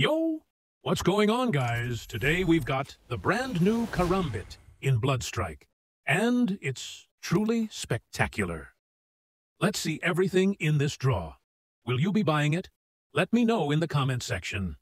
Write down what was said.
Yo! What's going on, guys? Today we've got the brand new Karambit in Bloodstrike, and it's truly spectacular. Let's see everything in this draw. Will you be buying it? Let me know in the comment section.